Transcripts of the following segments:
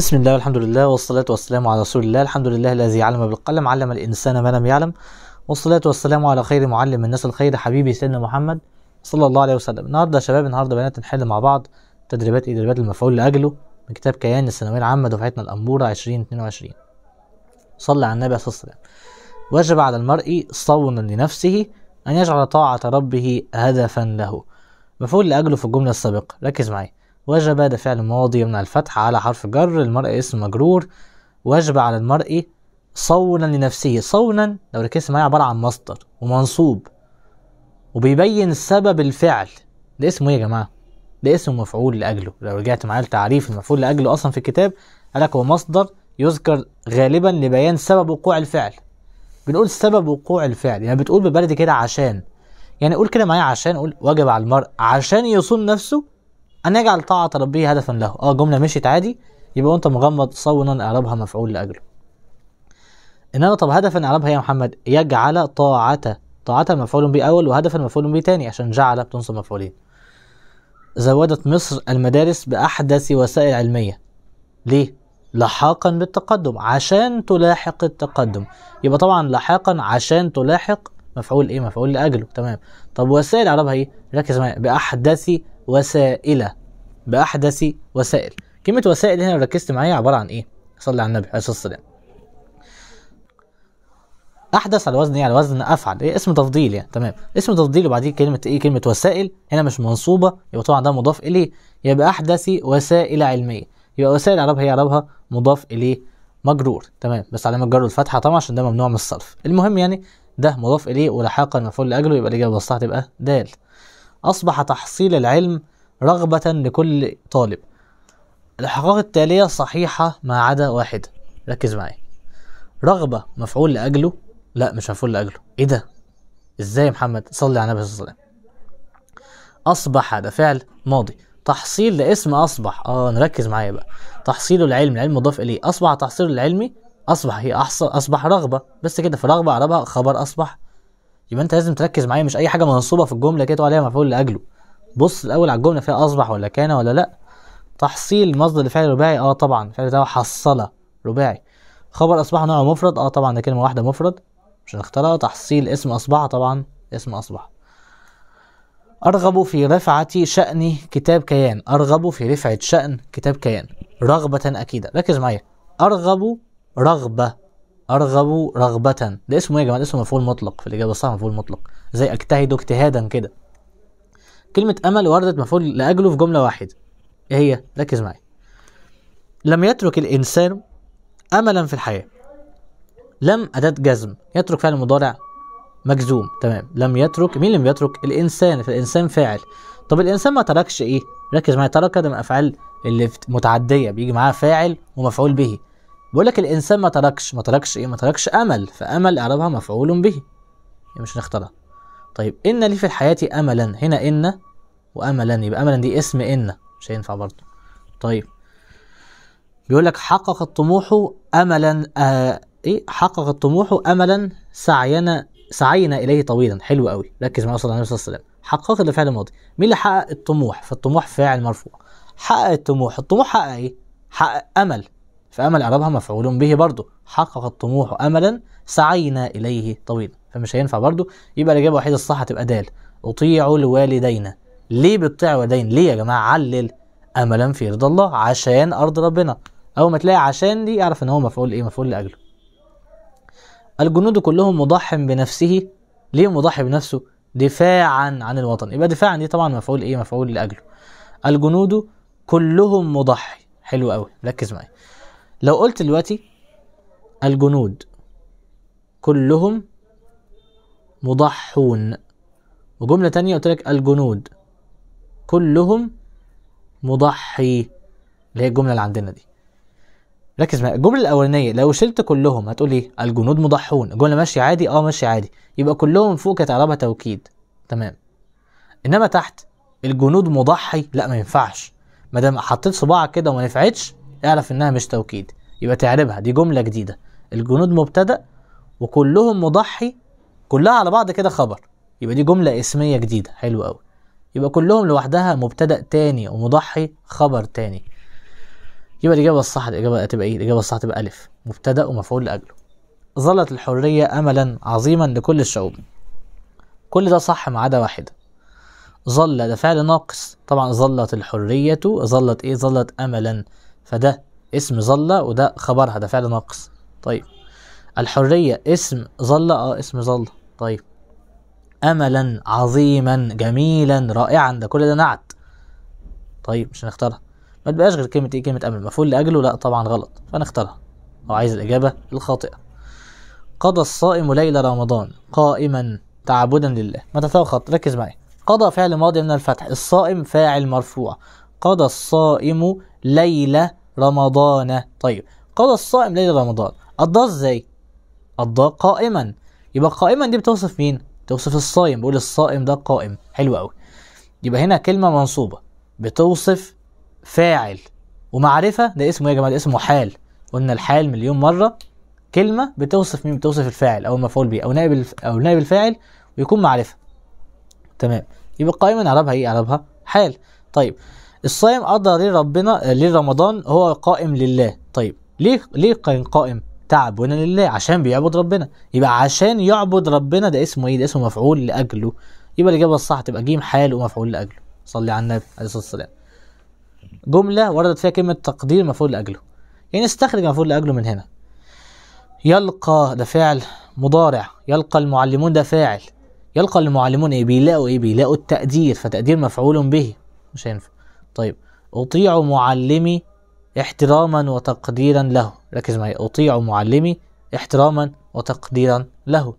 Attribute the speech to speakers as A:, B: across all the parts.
A: بسم الله والحمد لله والصلاة والسلام على رسول الله الحمد لله الذي علم بالقلم علم الإنسان ما لم يعلم والصلاة والسلام على خير معلم الناس الخير حبيبي سيدنا محمد صلى الله عليه وسلم النهارده يا شباب النهارده بنات نحل مع بعض تدريبات ايه المفعول لأجله من كتاب كيان الثانوية العامة دفعتنا الأمورة 2022 صلى على النبي عليه الصلاة والسلام وجب على المرء صونا لنفسه أن يجعل طاعة ربه هدفا له مفعول لأجله في الجملة السابقة ركز معايا وجب ده فعل ماضي يمنع الفتح على حرف جر المرء اسم مجرور وجب على المرء صونا لنفسه صونا لو ركزت معايا عبارة عن مصدر ومنصوب وبيبين سبب الفعل ده اسمه ايه يا جماعة ده اسم مفعول لأجله لو رجعت معايا لتعريف المفعول لأجله أصلا في الكتاب قالك هو مصدر يذكر غالبا لبيان سبب وقوع الفعل بنقول سبب وقوع الفعل يعني بتقول ببلدي كده عشان يعني قول كده معايا عشان قول وجب على المرء عشان يصون نفسه أن يجعل طاعة ربه هدفا له أه جملة مشيت عادي يبقى أنت مغمض صونا إعرابها مفعول لأجله إنما طب هدفا إعرابها يا محمد يجعل طاعة طاعة مفعول به أول وهدفا مفعول به تاني عشان جعل بتنصب مفعولين زودت مصر المدارس بأحدث وسائل علمية ليه؟ لحاقا بالتقدم عشان تلاحق التقدم يبقى طبعا لحاقا عشان تلاحق مفعول ايه مفعول لاجله تمام طب وسائل اعرابها ايه ركز معايا باحدث وسائل باحدث وسائل كلمه وسائل هنا لو ركزت معايا عباره عن ايه صلي على النبي عليه الصلاه والسلام احدث على وزن ايه على وزن افعل ايه اسم تفضيل يعني تمام اسم تفضيل وبعدين كلمه ايه كلمه وسائل هنا مش منصوبه يبقى طبعا ده مضاف اليه يبقى احدث وسائل علميه يبقى وسائل عربها هي عربها مضاف اليه مجرور تمام بس علامه الجر الفتحه طبعا عشان ده ممنوع من الصرف المهم يعني ده مضاف اليه ولحاقا المفعول لاجله يبقى الاجابه الصح تبقى دال اصبح تحصيل العلم رغبة لكل طالب الأحقاق التالية صحيحة ما عدا واحدة ركز معايا رغبة مفعول لأجله لا مش مفعول لأجله إيه ده إزاي يا محمد صلي على النبي صلى الله عليه وسلم أصبح ده فعل ماضي تحصيل لاسم أصبح آه نركز معايا بقى تحصيل العلم العلم مضاف إليه أصبح تحصيل العلمي أصبح هي أحصل أصبح رغبة بس كده فرغبة عربها خبر أصبح يبقى أنت لازم تركز معايا مش أي حاجة منصوبة في الجملة كده عليها مفعول لأجله بص الاول على الجمله فيها اصبح ولا كان ولا لا تحصيل مصدر الفعل رباعي اه طبعا الفعل ده حصل رباعي خبر اصبح نوع مفرد اه طبعا ده كلمه واحده مفرد مش هنختارها تحصيل اسم اصبح طبعا اسم اصبح أرغب في رفعة شأن كتاب كيان أرغب في رفعة شأن كتاب كيان رغبة أكيدة ركز معايا أرغب رغبة أرغب رغبة ده اسمه إيه يا جماعة اسمه مفعول مطلق في الإجابة الصح مفعول مطلق زي أجتهد اجتهادا كده كلمة أمل وردت مفعول لأجله في جملة واحدة إيه هي؟ ركز معايا لم يترك الإنسان أملا في الحياة لم أداة جزم يترك فعل مضارع مجزوم تمام لم يترك مين اللي بيترك الإنسان فالإنسان فاعل طب الإنسان ما تركش إيه؟ ركز معايا ترك ده من الأفعال اللي متعدية بيجي معاها فاعل ومفعول به بقول لك الإنسان ما تركش ما تركش إيه؟ ما تركش أمل فأمل إعرابها مفعول به مش نختارها طيب إن لي في الحياة أملا هنا إن وأملا يبقى أملا دي اسم إن مش هينفع برضه طيب بيقول لك حقق الطموح أملا آه إيه حقق الطموح أملا سعينا سعينا إليه طويلا حلو قوي ركز مع صلى الله عليه وسلم حقق اللي فعل ماضي مين اللي حقق الطموح فالطموح فاعل مرفوع حقق الطموح الطموح حقق إيه حقق أمل فأمل إعرابها مفعول به برضه حقق الطموح أملا سعينا إليه طويلا فمش هينفع برضه يبقى الاجابه الوحيده الصح هتبقى دال اطيعوا لوالدينا ليه بتطيعوا والدين ليه يا جماعه علل املا في رضا الله عشان ارض ربنا اول ما تلاقي عشان دي اعرف ان هو مفعول ايه مفعول لاجله الجنود كلهم مضح بنفسه ليه مضحي بنفسه دفاعا عن الوطن يبقى دفاعا دي طبعا مفعول ايه مفعول لاجله الجنود كلهم مضحي حلو قوي ركز معايا لو قلت دلوقتي الجنود كلهم مضحون وجملة تانية قلت لك الجنود كلهم مضحي اللي هي الجملة اللي عندنا دي ركز معايا الجملة الأولانية لو شلت كلهم هتقول إيه؟ الجنود مضحون الجملة ماشية عادي أه ماشية عادي يبقى كلهم فوق كانت أعرابها توكيد تمام إنما تحت الجنود مضحي لا ما ينفعش ما دام حطيت صباعك كده وما نفعتش اعرف إنها مش توكيد يبقى تعربها دي جملة جديدة الجنود مبتدأ وكلهم مضحي كلها على بعض كده خبر يبقى دي جملة اسمية جديدة حلو قوي يبقى كلهم لوحدها مبتدأ تاني ومضحي خبر تاني يبقى الإجابة الصح الإجابة هتبقى إيه؟ الإجابة الصح تبقى ألف مبتدأ ومفعول لأجله ظلت الحرية أملا عظيما لكل الشعوب كل ده صح ما عدا واحدة ظل ده فعل ناقص طبعا ظلت الحرية ظلت إيه ظلت أملا فده اسم ظل وده خبرها ده فعل ناقص طيب الحرية اسم ظل اه اسم ظل طيب املا عظيما جميلا رائعا ده كل ده نعت طيب مش هنختارها ما تبقاش غير كلمه ايه كلمه امل مفعول لاجله لا طبعا غلط فنختارها لو عايز الاجابه الخاطئه قضى الصائم ليل رمضان قائما تعبدا لله ما تتوخط ركز معايا قضى فعل ماضي من الفتح الصائم فاعل مرفوع قضى الصائم ليل رمضان طيب قضى الصائم ليل رمضان قضى ازاي قضى قائما يبقى قائما دي بتوصف مين توصف الصائم بقول الصائم ده قائم حلو قوي يبقى هنا كلمه منصوبه بتوصف فاعل ومعرفه ده اسمه إيه يا جماعه ده اسمه حال قلنا الحال مليون مره كلمه بتوصف مين بتوصف الفاعل او المفعول به او نائب الف... او نائب الفاعل ويكون معرفه تمام يبقى قائما اعربها ايه اعربها حال طيب الصائم قضى ليه ربنا ليه رمضان هو قائم لله طيب ليه ليه كان قائم تعبنا لله عشان بيعبد ربنا يبقى عشان يعبد ربنا ده اسمه ايه ده اسمه مفعول لاجله يبقى الاجابه الصح تبقى جيم حال ومفعول لاجله صلي على النبي عليه الصلاه والسلام جمله وردت فيها كلمه تقدير مفعول لاجله يعني استخرج مفعول لاجله من هنا يلقى ده فعل مضارع يلقى المعلمون ده فاعل يلقى المعلمون ايه بيلاقوا ايه بيلاقوا التقدير فتقدير مفعول به مش هينفع طيب اطيع معلمي احتراما وتقديرا له ركز معي أطيع معلمي احتراما وتقديرا له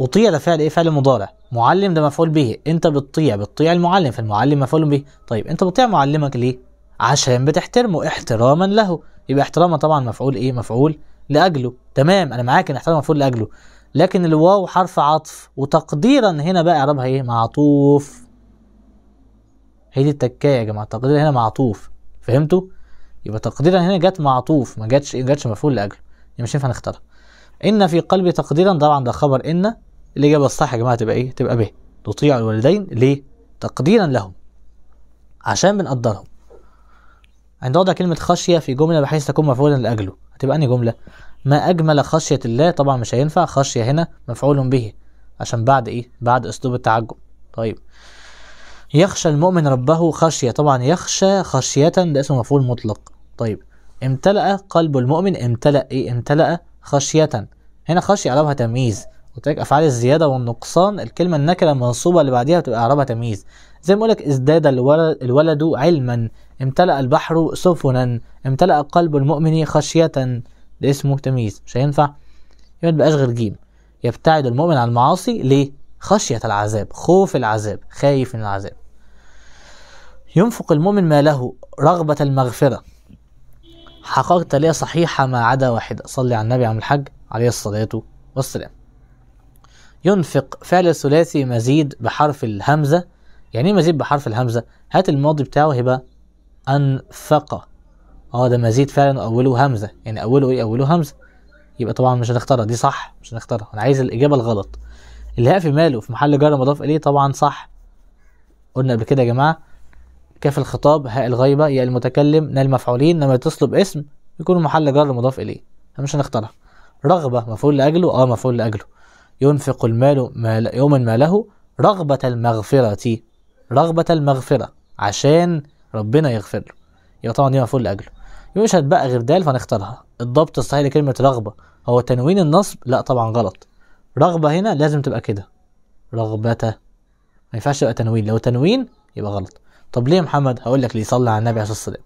A: أطيع ده فعل إيه فعل مضارع معلم ده مفعول به أنت بتطيع بتطيع المعلم فالمعلم مفعول به طيب أنت بتطيع معلمك ليه عشان بتحترمه احتراما له يبقى احتراما طبعا مفعول إيه مفعول لأجله تمام أنا معاك إن احترام مفعول لأجله لكن الواو حرف عطف وتقديرا هنا بقى اعربها ايه معطوف هي دي التكايه يا جماعه التقدير هنا معطوف فهمتوا يبقى تقديرا هنا جت معطوف ما ما جتش مفعول لاجله يبقى مش هينفع نختارها ان في قلبي تقديرا طبعا ده خبر ان الاجابه الصح يا جماعه تبقى ايه تبقى ب تطيع الوالدين ليه تقديرا لهم عشان بنقدرهم عند وضع كلمة خشية في جملة بحيث تكون مفعولا لأجله هتبقى أنهي جملة؟ ما أجمل خشية الله طبعا مش هينفع خشية هنا مفعول به عشان بعد إيه؟ بعد أسلوب التعجب طيب يخشى المؤمن ربه خشية طبعا يخشى خشية ده اسم مفعول مطلق طيب امتلأ قلب المؤمن امتلأ ايه امتلأ خشية هنا خشية اعرابها تمييز قلت لك افعال الزيادة والنقصان الكلمة النكرة المنصوبة اللي بعديها بتبقى اعرابها تمييز زي ما لك ازداد الولد, علما امتلأ البحر سفنا امتلأ قلب المؤمن خشية ده اسمه تمييز مش هينفع يبقى غير جيم يبتعد المؤمن عن المعاصي ليه خشية العذاب خوف العذاب خايف من العذاب ينفق المؤمن ماله رغبة المغفرة حققت لي صحيحة ما عدا واحدة صلي على النبي عم الحج عليه الصلاة والسلام ينفق فعل ثلاثي مزيد بحرف الهمزة يعني ايه مزيد بحرف الهمزة هات الماضي بتاعه هيبقى أنفق اه ده مزيد فعلا أوله همزة يعني أوله ايه أوله همزة يبقى طبعا مش هنختارها دي صح مش هنختارها أنا عايز الإجابة الغلط الهاء في ماله في محل جر مضاف اليه طبعا صح قلنا قبل كده يا جماعه كاف الخطاب هاء الغيبه ياء المتكلم نا المفعولين لما يتصلوا اسم يكون محل جر مضاف اليه مش هنختارها رغبه مفعول لاجله اه مفعول لاجله ينفق المال مال يوما ما له رغبه المغفره رغبه المغفره عشان ربنا يغفر له يبقى طبعا دي مفعول لاجله يبقى مش هتبقى غير دال فهنختارها الضبط الصحيح لكلمه رغبه هو تنوين النصب لا طبعا غلط رغبة هنا لازم تبقى كده رغبة ما ينفعش تبقى تنوين لو تنوين يبقى غلط طب ليه يا محمد هقول لك ليه صلى على النبي عليه الصلاة والسلام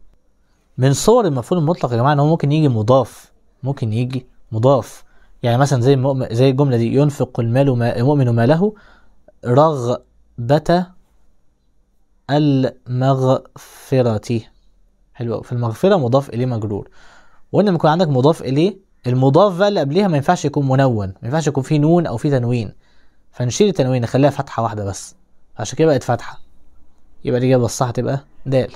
A: من صور المفعول المطلق يا جماعة ان هو ممكن يجي مضاف ممكن يجي مضاف يعني مثلا زي المؤمن زي الجملة دي ينفق المال ما المؤمن ماله رغبة المغفرة حلو في المغفرة مضاف إليه مجرور وإن لما يكون عندك مضاف إليه المضاف بقى اللي قبلها ما ينفعش يكون منون ما ينفعش يكون فيه نون او فيه تنوين فنشيل التنوين نخليها فتحه واحده بس عشان كده بقت فتحه يبقى الاجابه الصح تبقى د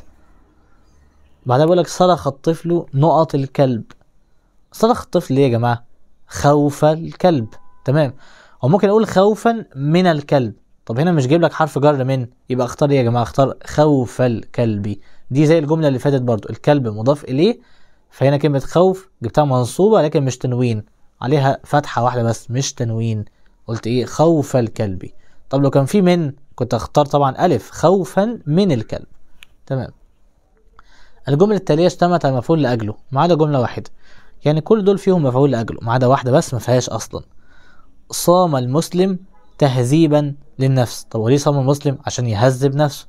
A: بعدها بيقول لك صرخ الطفل نقط الكلب صرخ الطفل ليه يا جماعه خوف الكلب تمام او ممكن اقول خوفا من الكلب طب هنا مش جايب لك حرف جر من يبقى اختار ايه يا جماعه اختار خوف الكلب دي زي الجمله اللي فاتت برضو الكلب مضاف اليه فهنا كلمة خوف جبتها منصوبة لكن مش تنوين عليها فتحة واحدة بس مش تنوين قلت ايه خوف الكلب طب لو كان في من كنت اختار طبعا ألف خوفا من الكلب تمام الجملة التالية اشتمت على مفعول لأجله ما عدا جملة واحدة يعني كل دول فيهم مفعول لأجله ما عدا واحدة بس ما فيهاش أصلا صام المسلم تهذيبا للنفس طب وليه صام المسلم عشان يهذب نفسه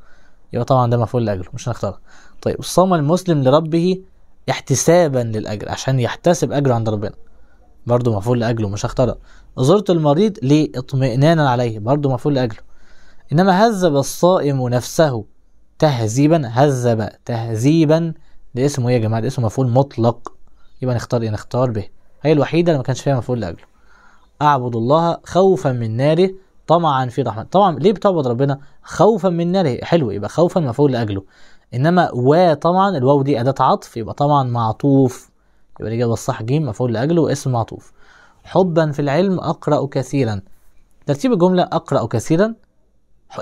A: يبقى طبعا ده مفعول لأجله مش هنختارها طيب صام المسلم لربه احتسابا للاجر عشان يحتسب اجره عند ربنا برضه مفعول لاجله مش اختار زرت المريض لاطمئنانا عليه برضه مفعول لاجله انما هذب الصائم نفسه تهذيبا هذب تهذيبا ده اسمه ايه يا جماعه ده اسمه مفعول مطلق يبقى نختار ايه نختار به هي الوحيده اللي ما كانش فيها مفعول لاجله اعبد الله خوفا من ناره طمعا في رحمته طبعا ليه بتعبد ربنا خوفا من ناره حلو يبقى خوفا مفعول لاجله انما و طبعا الواو دي اداه عطف يبقى طبعا معطوف يبقى الاجابه الصح جيم مفعول لاجله واسم معطوف حبا في العلم اقرا كثيرا ترتيب الجمله اقرا كثيرا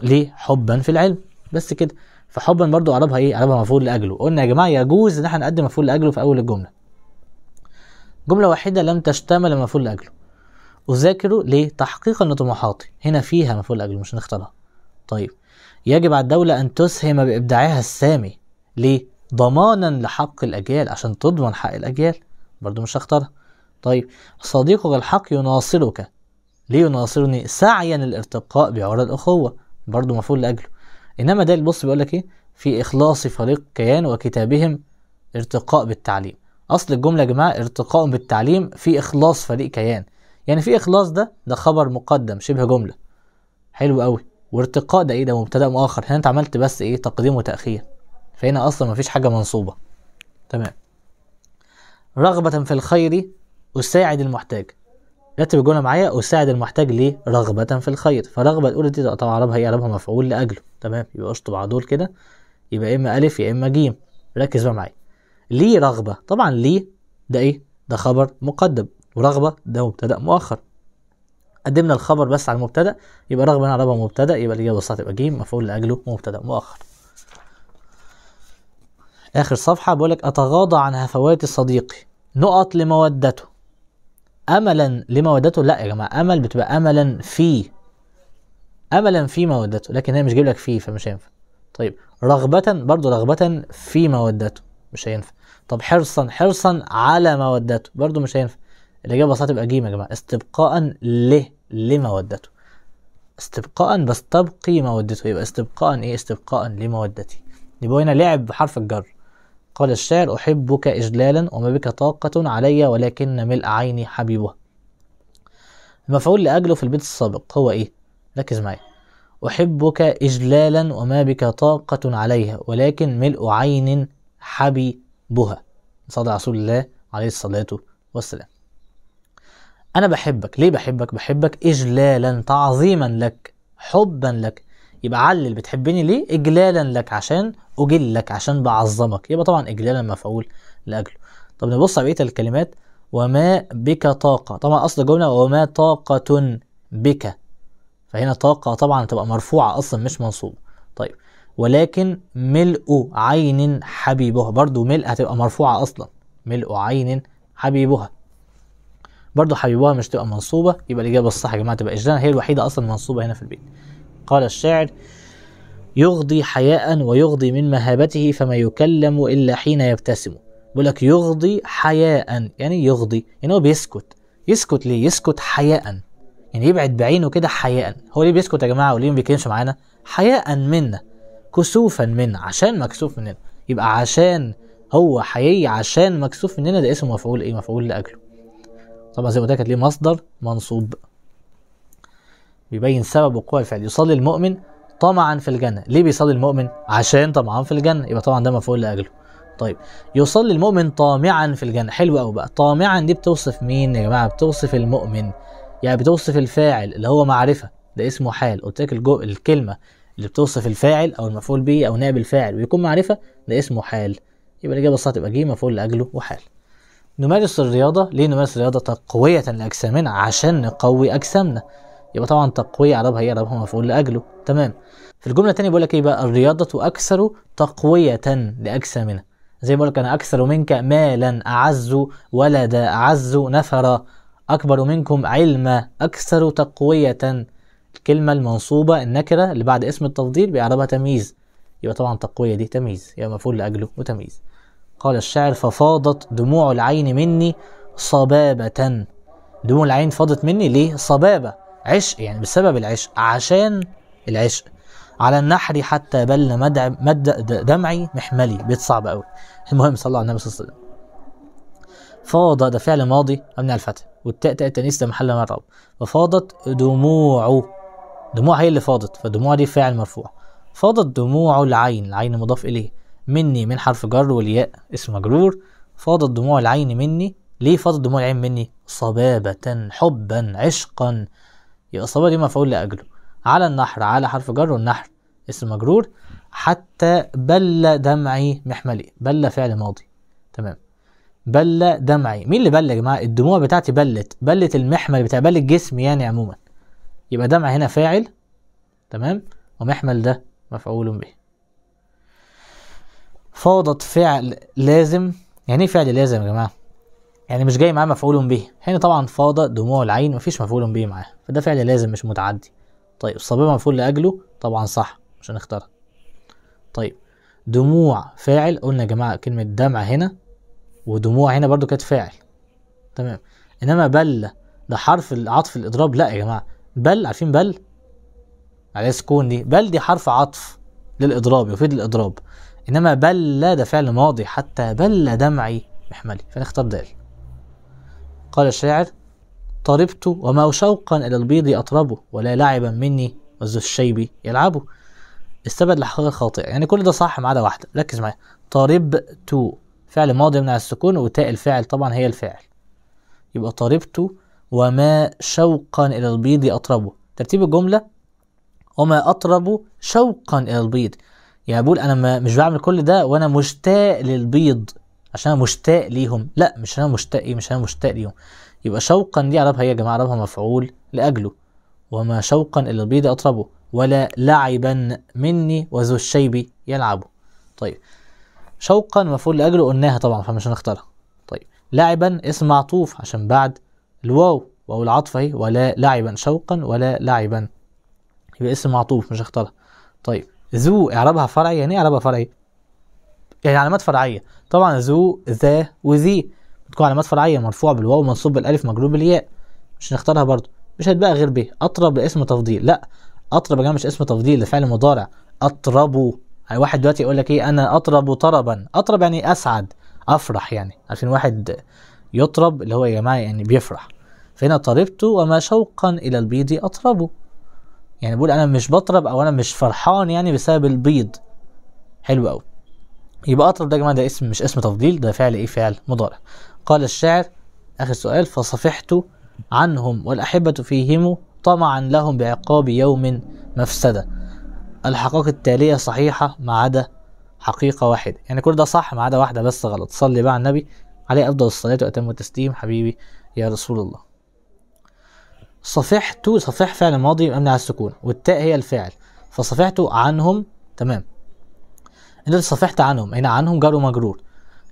A: ليه حبا في العلم بس كده فحبا برضو اعربها ايه اعربها مفعول لاجله قلنا يا جماعه يجوز ان احنا نقدم مفعول لاجله في اول الجمله جمله واحده لم تشتمل مفعول لاجله اذاكر ليه تحقيقا لطموحاتي هنا فيها مفعول لاجله مش هنختارها طيب يجب على الدولة أن تسهم بإبداعها السامي ليه؟ ضمانا لحق الأجيال عشان تضمن حق الأجيال برضو مش هختارها طيب صديقك الحق يناصرك ليه يناصرني سعيا للارتقاء بعرى الأخوة برضو مفهول لأجله إنما ده بص بيقول لك إيه في إخلاص فريق كيان وكتابهم ارتقاء بالتعليم أصل الجملة يا جماعة ارتقاء بالتعليم في إخلاص فريق كيان يعني في إخلاص ده ده خبر مقدم شبه جملة حلو قوي وارتقاء ده ايه ده مبتدا مؤخر هنا يعني انت عملت بس ايه تقديم وتاخير فهنا اصلا مفيش حاجه منصوبه تمام رغبه في الخير اساعد المحتاج رتب الجمله معايا اساعد المحتاج ليه رغبه في الخير فرغبه الاولى دي طبعا عربها ايه عربها مفعول لاجله تمام يبقى اشطب على دول كده يبقى اما الف يا اما جيم ركز بقى معايا ليه رغبه طبعا ليه ده ايه ده خبر مقدم ورغبه ده مبتدا مؤخر قدمنا الخبر بس على المبتدا يبقى رغم ان اعرابها مبتدا يبقى الاجابه الصح تبقى جيم مفعول لاجله مبتدا مؤخر اخر صفحه بيقول لك اتغاضى عن هفوات صديقي نقط لمودته املا لمودته لا يا جماعه امل بتبقى املا في املا في مودته لكن هي مش جايب لك فيه فمش هينفع طيب رغبه برضو رغبه في مودته مش هينفع طب حرصا حرصا على مودته برضو مش هينفع الإجابة بس تبقى جيم يا جماعة استبقاء ل لمودته استبقاء بستبقي مودته يبقى استبقاء إيه استبقاء لمودتي يبقى هنا لعب بحرف الجر قال الشاعر أحبك إجلالا وما بك طاقة علي ولكن ملء عيني حبيبها المفعول لأجله في البيت السابق هو إيه؟ ركز معايا أحبك إجلالا وما بك طاقة عليها ولكن ملء عين حبيبها صدى رسول الله عليه الصلاة والسلام انا بحبك ليه بحبك بحبك اجلالا تعظيما لك حبا لك يبقى علل بتحبني ليه اجلالا لك عشان اجل لك عشان بعظمك يبقى طبعا اجلالا مفعول لاجله طب نبص على بقيه الكلمات وما بك طاقه طبعا اصل الجمله وما طاقه بك فهنا طاقه طبعا تبقى مرفوعه اصلا مش منصوبه طيب ولكن ملء عين حبيبها برضو ملء هتبقى مرفوعه اصلا ملء عين حبيبها برضه حبيبها مش تبقى منصوبة يبقى الإجابة الصح يا جماعة تبقى اجلان هي الوحيدة أصلا منصوبة هنا في البيت قال الشاعر يغضي حياء ويغضي من مهابته فما يكلم إلا حين يبتسم بيقول لك يغضي حياء يعني يغضي يعني هو بيسكت يسكت ليه يسكت حياء يعني يبعد بعينه كده حياء هو ليه بيسكت يا جماعة وليه ما بيتكلمش معانا حياء منا كسوفا منا عشان مكسوف مننا يبقى عشان هو حيي عشان مكسوف مننا ده اسمه مفعول ايه مفعول لاجله طبعا زي ما ده ليه مصدر منصوب بيبين سبب وقوع الفعل يصلي المؤمن طمعا في الجنه ليه بيصلي المؤمن عشان طمعان في الجنه يبقى طبعا ده مفعول لاجله طيب يصلي المؤمن طامعا في الجنه حلو قوي بقى طامعا دي بتوصف مين يا جماعه بتوصف المؤمن يعني بتوصف الفاعل اللي هو معرفه ده اسمه حال قلت لك الكلمه اللي بتوصف الفاعل او المفعول به او نائب الفاعل ويكون معرفه ده اسمه حال يبقى الاجابه الصح تبقى جه مفعول لاجله وحال نمارس الرياضة ليه نمارس الرياضة تقوية لأجسامنا عشان نقوي أجسامنا يبقى طبعا تقوية عربها هي عربها مفعول لأجله تمام في الجملة التانية بيقول لك إيه بقى الرياضة أكثر تقوية لأجسامنا زي ما بقول لك أنا أكثر منك مالا أعز ولدا أعز نفرا أكبر منكم علما أكثر تقوية الكلمة المنصوبة النكرة اللي بعد اسم التفضيل بيعربها تمييز يبقى طبعا تقوية دي تمييز يبقى مفعول لأجله وتمييز قال الشاعر ففاضت دموع العين مني صبابة دموع العين فاضت مني ليه صبابة عشق يعني بسبب العشق عشان العشق على النحر حتى بل مد دمعي محملي بيت صعب قوي المهم صلى الله على النبي صلى الله عليه وسلم فاض ده فعل ماضي مبني على الفتح والتاء تاء التانيث ده محل مرعوب ففاضت دموع دموع هي اللي فاضت فدموع دي فاعل مرفوع فاضت دموع العين العين مضاف اليه مني من حرف جر والياء اسم مجرور فاضت دموع العين مني ليه فاضت دموع العين مني صبابة حبا عشقا يبقى الصبابة دي مفعول لأجله على النحر على حرف جر والنحر اسم مجرور حتى بل دمعي محملي بل فعل ماضي تمام بل دمعي مين اللي بل يا جماعه الدموع بتاعتي بلت بلت المحمل بتاع بلت جسمي يعني عموما يبقى دمع هنا فاعل تمام ومحمل ده مفعول به فاضت فعل لازم يعني ايه فعل لازم يا جماعه يعني مش جاي معاه مفعول به هنا طبعا فاضه دموع العين مفيش مفعول به معاه فده فعل لازم مش متعدي طيب الصبيب مفعول لاجله طبعا صح مش هنختارها طيب دموع فاعل قلنا يا جماعه كلمه دمع هنا ودموع هنا برضو كانت فاعل تمام انما بل ده حرف عطف الاضراب لا يا جماعه بل عارفين بل على سكون دي بل دي حرف عطف للاضراب يفيد الاضراب إنما بل ده فعل ماضي حتى بل دمعي محملي فنختار دال قال الشاعر طربت وما شوقا إلى البيض أطربه ولا لعبا مني وذو الشيب يلعبه استبد الحقيقة الخاطئة يعني كل ده صح ما عدا واحدة ركز معايا طربت فعل ماضي يمنع السكون وتاء الفاعل طبعا هي الفاعل يبقى طربت وما شوقا إلى البيض أطربه ترتيب الجملة وما أطرب شوقا إلى البيض يا يعني بقول انا مش بعمل كل ده وانا مشتاق للبيض عشان انا مشتاق ليهم لا مش انا مشتاق ايه مش انا مشتاق ليهم يبقى شوقا دي عربها هي يا جماعه عربها مفعول لاجله وما شوقا الى البيض اطربه ولا لعبا مني وذو الشيب يلعبه طيب شوقا مفعول لاجله قلناها طبعا فمش هنختارها طيب لعبا اسم معطوف عشان بعد الواو واو العطف اهي ولا لعبا شوقا ولا لعبا يبقى اسم معطوف مش هختارها طيب ذو اعرابها فرعي يعني ايه اعرابها فرعي يعني علامات فرعيه طبعا ذو ذا وذي بتكون علامات فرعيه مرفوع بالواو منصوب بالالف مجرور بالياء مش هنختارها برضو مش هتبقى غير ب اطرب لاسم تفضيل لا اطرب يا جماعه مش اسم تفضيل ده فعل مضارع اطربوا يعني واحد دلوقتي يقول لك ايه انا اطرب طربا اطرب يعني اسعد افرح يعني عشان واحد يطرب اللي هو يا جماعه يعني بيفرح فهنا طربت وما شوقا الى البيض اطربه يعني بقول انا مش بطرب او انا مش فرحان يعني بسبب البيض حلو قوي يبقى اطرب ده يا جماعه ده اسم مش اسم تفضيل ده فعل ايه فعل مضارع قال الشاعر اخر سؤال فصفحت عنهم والاحبه فيهم طمعا لهم بعقاب يوم مفسده الحقائق التاليه صحيحه ما عدا حقيقه واحده يعني كل ده صح ما عدا واحده بس غلط صلي بقى على النبي عليه افضل الصلاه واتم التسليم حبيبي يا رسول الله صفحت صفح فعل ماضي مبني على السكون والتاء هي الفعل فصفحت عنهم تمام انت صفحت عنهم هنا عنهم جار ومجرور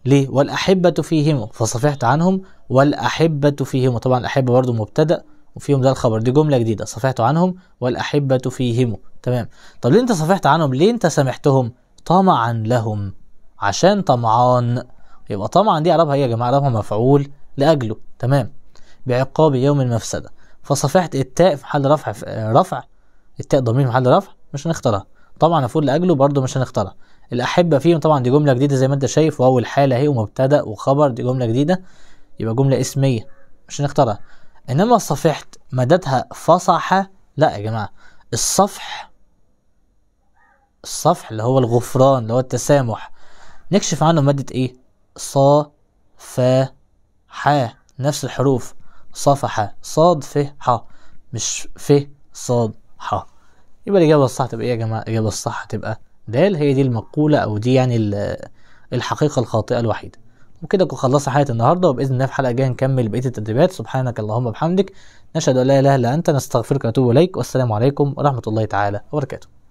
A: ليه والاحبه فيهم فصفحت عنهم والاحبه فيهم طبعا الاحبه برضو مبتدا وفيهم ده الخبر دي جمله جديده صفحت عنهم والاحبه فيهم تمام طب ليه انت صفحت عنهم ليه انت سامحتهم طمعا لهم عشان طمعان يبقى طمعا دي اعرابها ايه يا جماعه اعرابها مفعول لاجله تمام بعقاب يوم المفسده فصفيحة التاء في محل رفع في رفع التاء ضمير في محل رفع مش هنختارها طبعا أفول لأجله برده مش هنختارها الأحبة فيهم طبعا دي جملة جديدة زي ما أنت شايف واول الحالة أهي ومبتدأ وخبر دي جملة جديدة يبقى جملة اسمية مش هنختارها إنما صفحت مدتها فصح لا يا جماعة الصفح الصفح اللي هو الغفران اللي هو التسامح نكشف عنه مادة إيه؟ صا فا حا نفس الحروف صفحة صاد ف ح مش ف صاد ح يبقى الإجابة الصح تبقى إيه يا جماعة؟ الإجابة الصح تبقى د هي دي المقولة أو دي يعني الحقيقة الخاطئة الوحيدة وكده كنت خلصنا حلقة النهاردة وبإذن الله في حلقة جاية نكمل بقية التدريبات سبحانك اللهم وبحمدك نشهد أن لا إله إلا أنت نستغفرك ونتوب إليك والسلام عليكم ورحمة الله تعالى وبركاته